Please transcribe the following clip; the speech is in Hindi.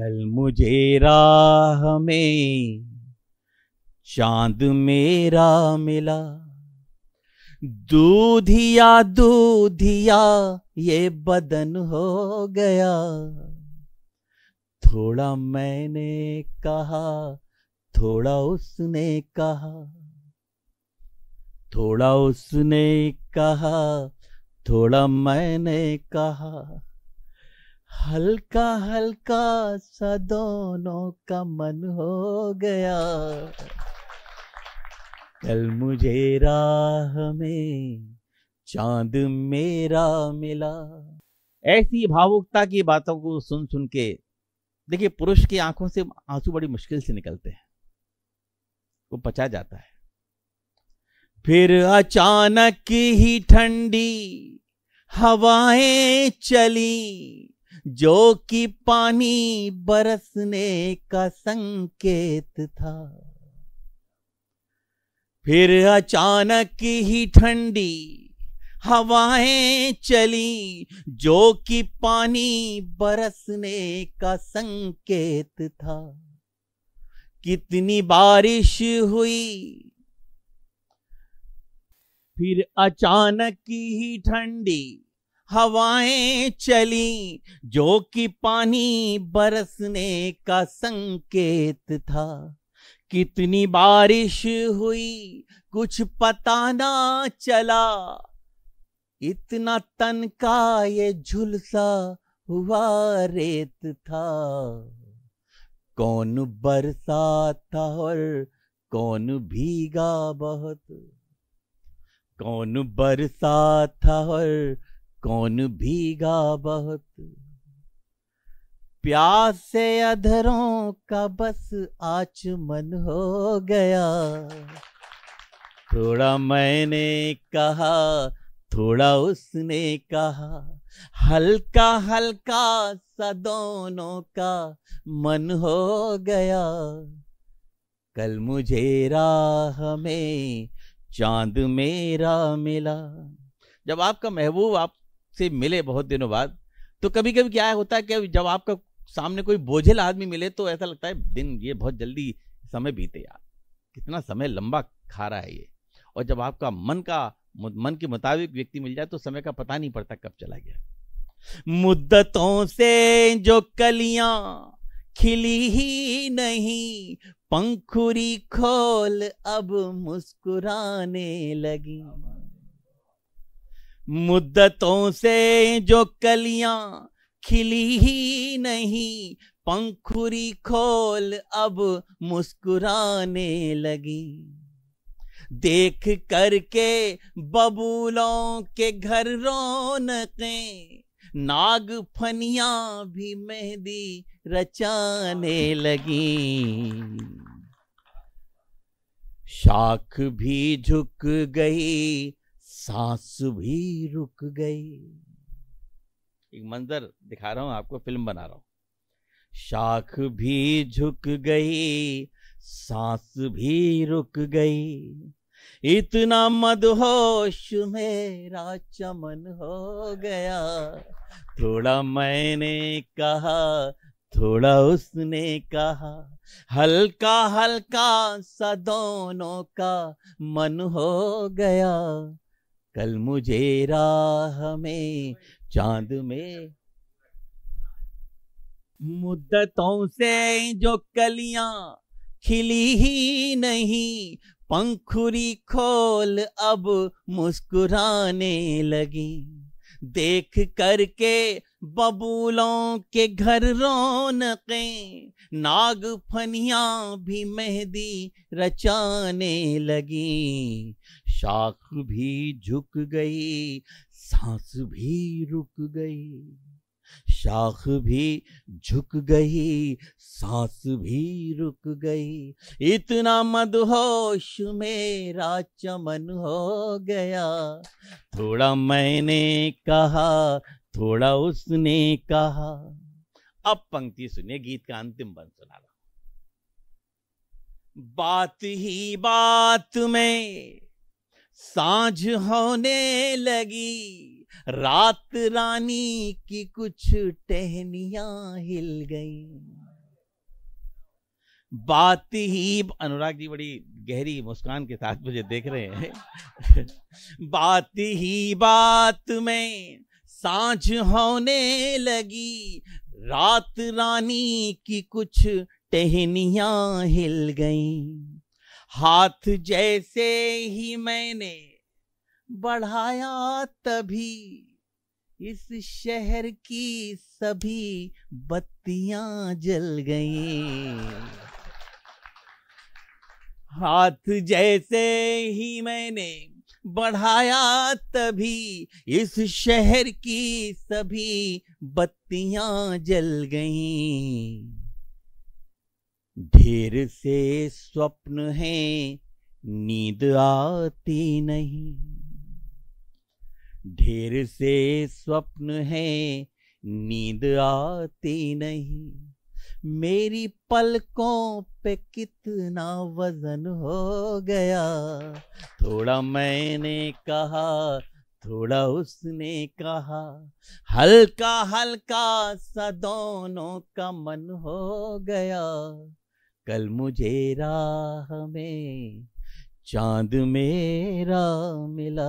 कल मुझे राह में चांद मेरा मिला दूधिया दूधिया ये बदन हो गया थोड़ा मैंने कहा थोड़ा उसने कहा थोड़ा उसने कहा थोड़ा मैंने कहा हल्का हल्का सा दोनों का मन हो गया कल मुझे राह में चांद मेरा मिला ऐसी भावुकता की बातों को सुन सुन के देखिए पुरुष की आंखों से आंसू बड़ी मुश्किल से निकलते हैं वो पचा जाता है फिर अचानक ही ठंडी हवाएं चली जो कि पानी बरसने का संकेत था फिर अचानक ही ठंडी हवाएं चली जो कि पानी बरसने का संकेत था कितनी बारिश हुई फिर अचानक ही ठंडी हवाएं चली जो कि पानी बरसने का संकेत था कितनी बारिश हुई कुछ पता ना चला इतना तन का ये झुलसा हुआ रेत था कौन बरसा था और कौन भीगा बहुत कौन बरसा था और कौन भीगा बहुत प्यास से अधरों का बस मन हो गया थोड़ा मैंने कहा थोड़ा उसने कहा हल्का हल्का सा दोनों का मन हो गया कल मुझे राह में चांद मेरा मिला जब आपका महबूब आप से मिले बहुत दिनों बाद तो कभी कभी क्या होता है कि जब आपका सामने कोई बोझिल आदमी मिले तो ऐसा लगता है दिन ये बहुत जल्दी समय बीते यार कितना समय लंबा खा रहा है ये और जब आपका मन का मन के मुताबिक व्यक्ति मिल जाए तो समय का पता नहीं पड़ता कब चला गया मुद्दतों से जो कलियां खिली ही नहीं पंखुरी खोल अब मुस्कुराने लगी मुद्दतों से जो कलियां खिली ही नहीं पंखुरी खोल अब मुस्कुराने लगी देख करके बबूलों के घर रौनके नाग फनिया भी मेहंदी रचाने लगी शाख भी झुक गई सांस भी रुक गई एक मंजर दिखा रहा हूं आपको फिल्म बना रहा हूं शाख भी झुक गई सांस भी रुक गई इतना मदहोश मेरा चमन हो गया थोड़ा मैंने कहा थोड़ा उसने कहा हल्का हल्का सा दोनों का मन हो गया कल मुझे राह में चांद में मुद्दतों से जो कलियां खिली ही नहीं पंखुरी खोल अब मुस्कुराने लगी देख करके बबूलों के घर रौनके नाग फनिया भी मेहंदी रचाने लगी शाख भी झुक गई सांस भी रुक गई शाख भी झुक गई सांस भी रुक गई इतना मदहोश मेरा चमन हो गया थोड़ा मैंने कहा थोड़ा उसने कहा अब पंक्ति सुनिए गीत का अंतिम बन सुना रहा बात ही बात में सांझ होने लगी रात रानी की कुछ टहनिया हिल गई बात ही अनुराग जी बड़ी गहरी मुस्कान के साथ मुझे देख रहे हैं बात ही बात में सांझ होने लगी रात रानी की कुछ टहनिया हिल गईं हाथ जैसे ही मैंने बढ़ाया तभी इस शहर की सभी बत्तियां जल गईं हाथ जैसे ही मैंने बढ़ाया तभी इस शहर की सभी बत्तियां जल गईं ढेर से स्वप्न है नींद आती नहीं ढेर से स्वप्न है नींद आती नहीं मेरी पलकों पे कितना वजन हो गया थोड़ा मैंने कहा थोड़ा उसने कहा हल्का हल्का सा दोनों का मन हो गया कल मुझे राह में चांद मेरा मिला